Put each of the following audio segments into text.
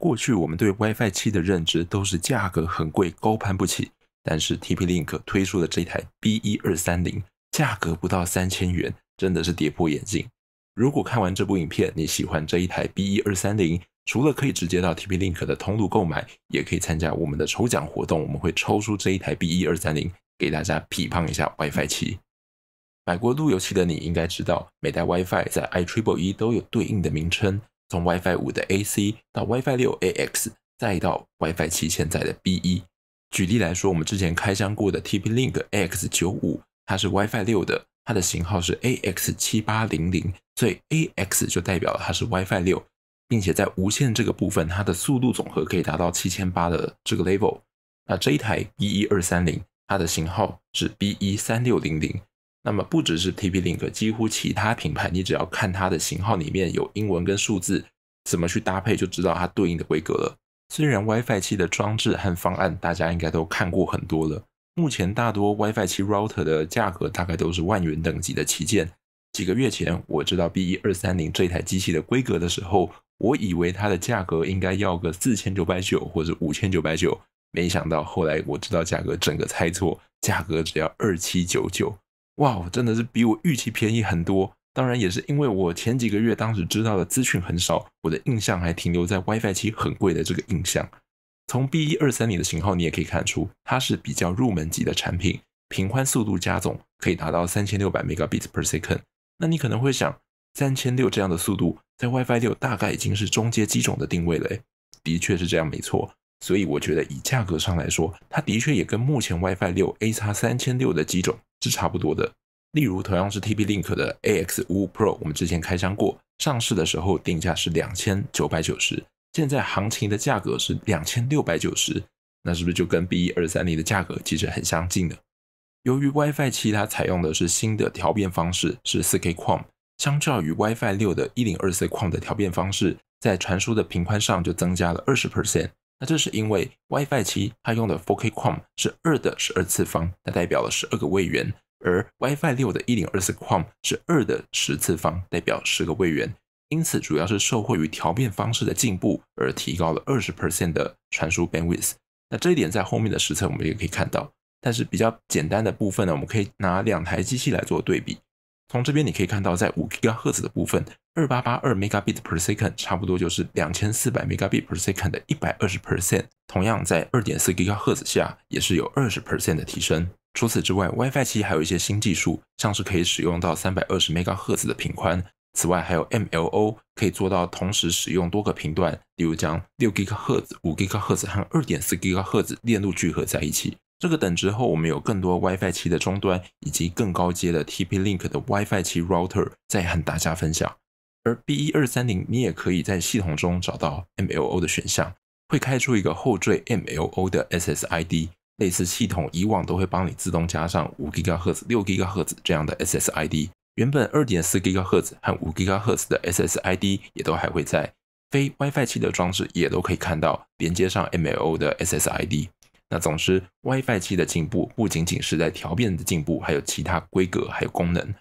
过去我们对 WiFi 七的认知都是价格很贵，高攀不起。但是 TP-Link 推出的这一台 B 一二三零，价格不到三千元，真的是跌破眼镜。如果看完这部影片，你喜欢这一台 B 一二三零，除了可以直接到 TP-Link 的通路购买，也可以参加我们的抽奖活动，我们会抽出这一台 B 一二三零给大家批判一下 WiFi 七。买过路由器的你应该知道，每代 WiFi 在 iTriple 一都有对应的名称。从 WiFi 五的 AC 到 WiFi 六 AX，再到 WiFi 七现在的 BE。举例来说，我们之前开箱过的 TP-Link X 九五，它是 WiFi 六的，它的型号是 AX 七八零零，所以 AX 就代表了它是 WiFi 六，并且在无线这个部分，它的速度总和可以达到七千八的这个 level。那这一台 b 一二三零，它的型号是 b 一三六零零。那么不只是 TP-Link，几乎其他品牌，你只要看它的型号里面有英文跟数字，怎么去搭配就知道它对应的规格了。虽然 WiFi 七的装置和方案大家应该都看过很多了，目前大多 WiFi 七 Router 的价格大概都是万元等级的旗舰。几个月前我知道 B1230 这台机器的规格的时候，我以为它的价格应该要个四千九百九或者五千九百九，没想到后来我知道价格整个猜错，价格只要二七九九。哇，真的是比我预期便宜很多。当然也是因为我前几个月当时知道的资讯很少，我的印象还停留在 WiFi 七很贵的这个印象。从 B 一二三零的型号，你也可以看出它是比较入门级的产品，平宽速度加总可以达到三千六百 m b i t s per second。那你可能会想，三千六这样的速度，在 WiFi 六大概已经是中阶机种的定位了。诶。的确是这样，没错。所以我觉得以价格上来说，它的确也跟目前 WiFi 六 A 叉三千六的机种。是差不多的。例如，同样是 TP Link 的 AX 五五 Pro，我们之前开箱过，上市的时候定价是两千九百九十，现在行情的价格是两千六百九十，那是不是就跟 B 一二三零的价格其实很相近呢？由于 WiFi 七它采用的是新的调变方式，是四 K QAM，相较于 WiFi 六的一零二四 QAM 的调变方式，在传输的频宽上就增加了二十 percent。那这是因为 WiFi 七它用的 4K QAM 是二的十二次方，它代表了十二个位元，而 WiFi 六的1024 m 是二的十次方，代表十个位元。因此主要是受惠于调变方式的进步，而提高了二十 percent 的传输 bandwidth。那这一点在后面的实测我们也可以看到。但是比较简单的部分呢，我们可以拿两台机器来做对比。从这边你可以看到，在五 g 赫兹的部分，二八八二 m b i t per second，差不多就是两千四百 m b i t per second 的一百二十 percent。同样在二点四吉赫兹下，也是有二十 percent 的提升。除此之外，WiFi 七还有一些新技术，像是可以使用到三百二十 MHz 的频宽。此外还有 MLO，可以做到同时使用多个频段，例如将六 GHz、五 GHz 和二点四吉赫兹链路聚合在一起。这个等之后，我们有更多 WiFi 七的终端以及更高阶的 TP-Link 的 WiFi 七 Router 再和大家分享。而 B 一二三零，你也可以在系统中找到 MLO 的选项，会开出一个后缀 MLO 的 SSID，类似系统以往都会帮你自动加上五 GHz、兹、六 g 兆赫这样的 SSID。原本二点四吉兆赫和五 GHz 的 SSID 也都还会在非 WiFi 七的装置也都可以看到连接上 MLO 的 SSID。那总之，WiFi 七的进步不仅仅是在调变的进步，还有其他规格还有功能。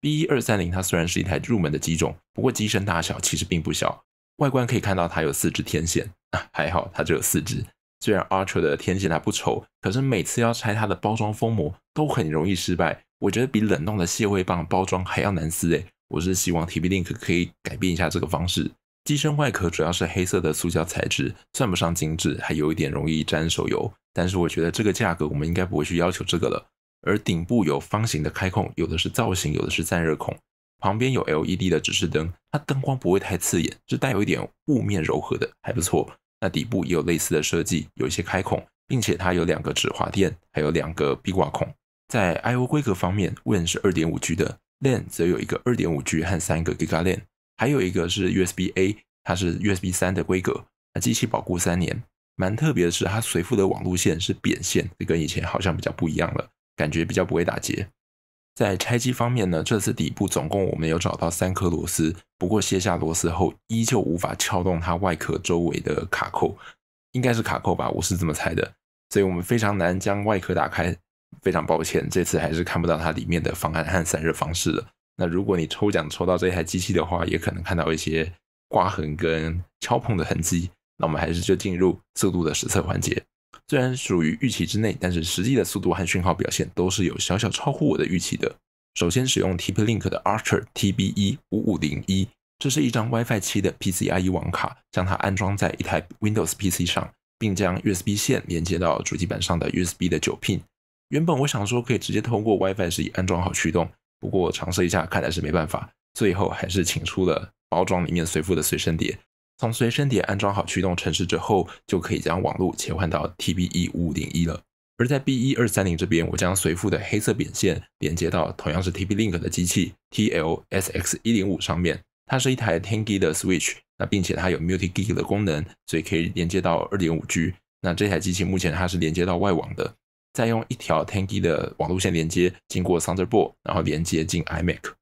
B 一二三零它虽然是一台入门的机种，不过机身大小其实并不小。外观可以看到它有四只天线啊，还好它只有四只。虽然 Archer 的天线它不丑，可是每次要拆它的包装封膜都很容易失败，我觉得比冷冻的蟹味棒包装还要难撕诶。我是希望 TP-Link 可以改变一下这个方式。机身外壳主要是黑色的塑胶材质，算不上精致，还有一点容易沾手油。但是我觉得这个价格，我们应该不会去要求这个了。而顶部有方形的开孔，有的是造型，有的是散热孔。旁边有 LED 的指示灯，它灯光不会太刺眼，是带有一点雾面柔和的，还不错。那底部也有类似的设计，有一些开孔，并且它有两个止滑垫，还有两个壁挂孔。在 IO 规格方面，Win 是二点五 G 的，LAN 则有一个二点五 G 和三个 GigaLAN，还有一个是 USB A，它是 USB 三的规格。那机器保固三年。蛮特别的是，它随附的网路线是扁线，这跟以前好像比较不一样了，感觉比较不会打结。在拆机方面呢，这次底部总共我们有找到三颗螺丝，不过卸下螺丝后依旧无法撬动它外壳周围的卡扣，应该是卡扣吧，我是这么猜的，所以我们非常难将外壳打开，非常抱歉，这次还是看不到它里面的防寒和散热方式了。那如果你抽奖抽到这台机器的话，也可能看到一些刮痕跟敲碰的痕迹。那我们还是就进入速度的实测环节。虽然属于预期之内，但是实际的速度和讯号表现都是有小小超乎我的预期的。首先使用 TP-Link 的 Archer TBE5501，这是一张 WiFi 7的 PCIe 网卡，将它安装在一台 Windows PC 上，并将 USB 线连接到主机板上的 USB 的九 pin。原本我想说可以直接通过 WiFi 十一安装好驱动，不过尝试一下看来是没办法，最后还是请出了包装里面随附的随身碟。从随身碟安装好驱动程式之后，就可以将网络切换到 TBE 五五零一了。而在 B 一二三零这边，我将随附的黑色扁线连接到同样是 TP-Link 的机器 TL SX 一零五上面。它是一台 t a n g y 的 Switch，那并且它有 Multi Gig 的功能，所以可以连接到二点五 G。那这台机器目前它是连接到外网的，再用一条 t a n g y 的网络线连接，经过 Thunderbolt，然后连接进 iMac。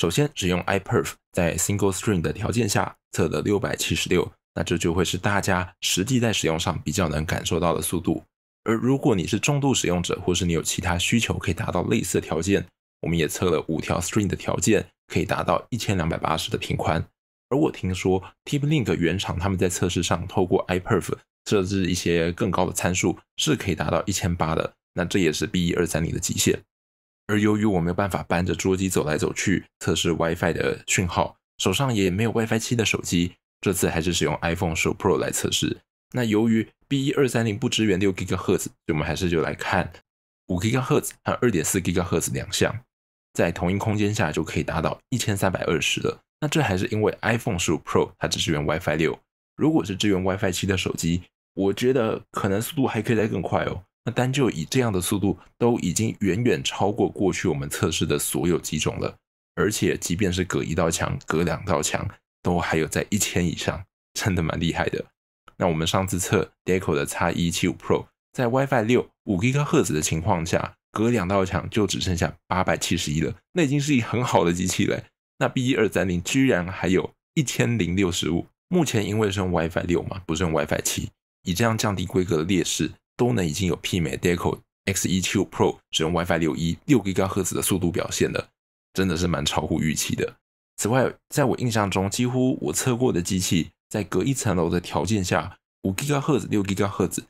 首先，使用 iPerf 在 single stream 的条件下测的六百七十六，那这就会是大家实际在使用上比较能感受到的速度。而如果你是重度使用者，或是你有其他需求可以达到类似条件，我们也测了五条 stream 的条件，可以达到一千两百八十的频宽。而我听说 TP-Link 原厂他们在测试上透过 iPerf 设置一些更高的参数，是可以达到一千八的，那这也是 B1230 的极限。而由于我没有办法搬着桌机走来走去测试 WiFi 的讯号，手上也没有 WiFi 七的手机，这次还是使用 iPhone 十五 Pro 来测试。那由于 B 一二三零不支援六吉赫兹，我们还是就来看五 GHz 和二点四吉赫兹两项，在同一空间下就可以达到一千三百二十了。那这还是因为 iPhone 十五 Pro 它只支援 WiFi 六，如果是支援 WiFi 七的手机，我觉得可能速度还可以再更快哦。那单就以这样的速度，都已经远远超过过去我们测试的所有机种了。而且即便是隔一道墙、隔两道墙，都还有在一千以上，真的蛮厉害的。那我们上次测 Deco 的 X175 Pro，在 WiFi 六五 G 赫兹的情况下，隔两道墙就只剩下八百七十一了，那已经是一很好的机器了。那 B 一二三零居然还有一千零六十五。目前因为是用 WiFi 六嘛，不是用 WiFi 七，以这样降低规格的劣势。都能已经有媲美 Deco X17 Pro 使用 WiFi 六一六 g h z a 赫兹的速度表现了，真的是蛮超乎预期的。此外，在我印象中，几乎我测过的机器，在隔一层楼的条件下，五 g h z a 赫兹、六 g h z a 赫兹，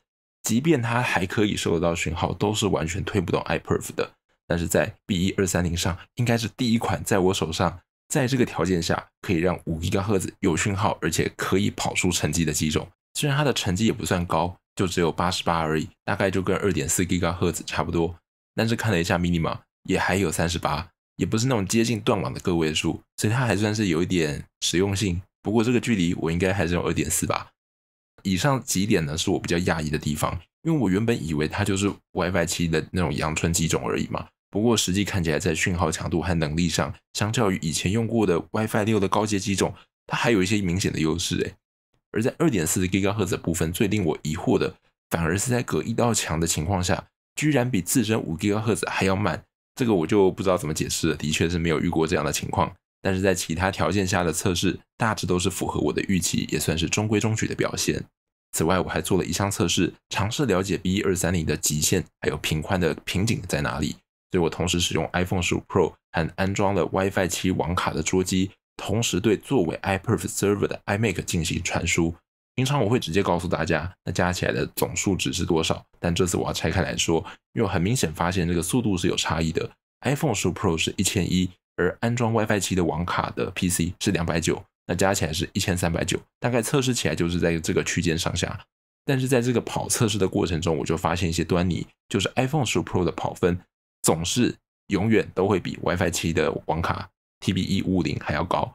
即便它还可以收得到讯号，都是完全推不动 iPerf 的。但是在 B 一二三零上，应该是第一款在我手上，在这个条件下可以让五 g h z a 赫兹有讯号，而且可以跑出成绩的机种。虽然它的成绩也不算高。就只有八十八而已，大概就跟二点四 g h z 赫兹差不多。但是看了一下 Mini m a 也还有三十八，也不是那种接近断网的个位数，所以它还算是有一点实用性。不过这个距离我应该还是用二点四吧。以上几点呢，是我比较讶异的地方，因为我原本以为它就是 WiFi 七的那种阳春机种而已嘛。不过实际看起来，在讯号强度和能力上，相较于以前用过的 WiFi 六的高阶机种，它还有一些明显的优势诶。而在二点四的 GHz 部分，最令我疑惑的，反而是在隔一道墙的情况下，居然比自身五 GHz 还要慢。这个我就不知道怎么解释了，的确是没有遇过这样的情况。但是在其他条件下的测试，大致都是符合我的预期，也算是中规中矩的表现。此外，我还做了一项测试，尝试了解 B 二三零的极限，还有频宽的瓶颈在哪里。所以我同时使用 iPhone 十五 Pro，还安装了 WiFi 七网卡的桌机。同时对作为 iPerf Server 的 iMac 进行传输。平常我会直接告诉大家，那加起来的总数值是多少。但这次我要拆开来说，因为我很明显发现这个速度是有差异的。iPhone 12 Pro 是一千一，而安装 WiFi 7的网卡的 PC 是两百九，那加起来是一千三百九。大概测试起来就是在这个区间上下。但是在这个跑测试的过程中，我就发现一些端倪，就是 iPhone 12 Pro 的跑分总是永远都会比 WiFi 7的网卡。T B 一五零还要高，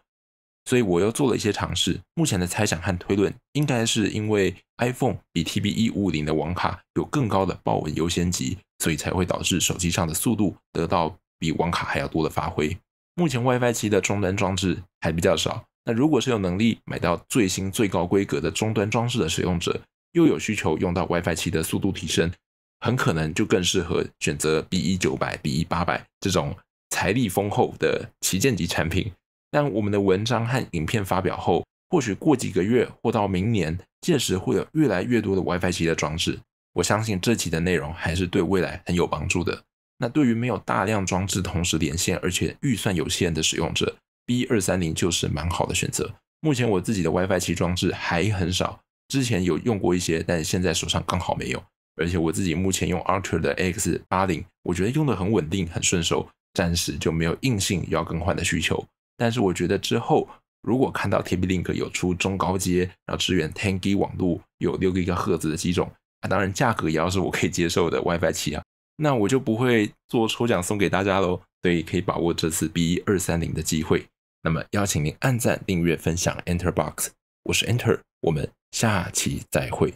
所以我又做了一些尝试。目前的猜想和推论，应该是因为 iPhone 比 T B 一五零的网卡有更高的报文优先级，所以才会导致手机上的速度得到比网卡还要多的发挥。目前 WiFi 七的终端装置还比较少，那如果是有能力买到最新最高规格的终端装置的使用者，又有需求用到 WiFi 七的速度提升，很可能就更适合选择 B 一九百、B 一八百这种。财力丰厚的旗舰级产品，但我们的文章和影片发表后，或许过几个月或到明年，届时会有越来越多的 WiFi 七的装置。我相信这期的内容还是对未来很有帮助的。那对于没有大量装置同时连线，而且预算有限的使用者，B 二三零就是蛮好的选择。目前我自己的 WiFi 七装置还很少，之前有用过一些，但现在手上刚好没有。而且我自己目前用 Archer 的 X 八零，我觉得用的很稳定，很顺手。暂时就没有硬性要更换的需求，但是我觉得之后如果看到 TP-Link 有出中高阶，然后支援 t e n g 网络有六一个赫兹的机种，啊，当然价格也要是我可以接受的 WiFi 七啊，那我就不会做抽奖送给大家喽。对，可以把握这次 B 一二三零的机会，那么邀请您按赞、订阅、分享 Enter Box，我是 Enter，我们下期再会。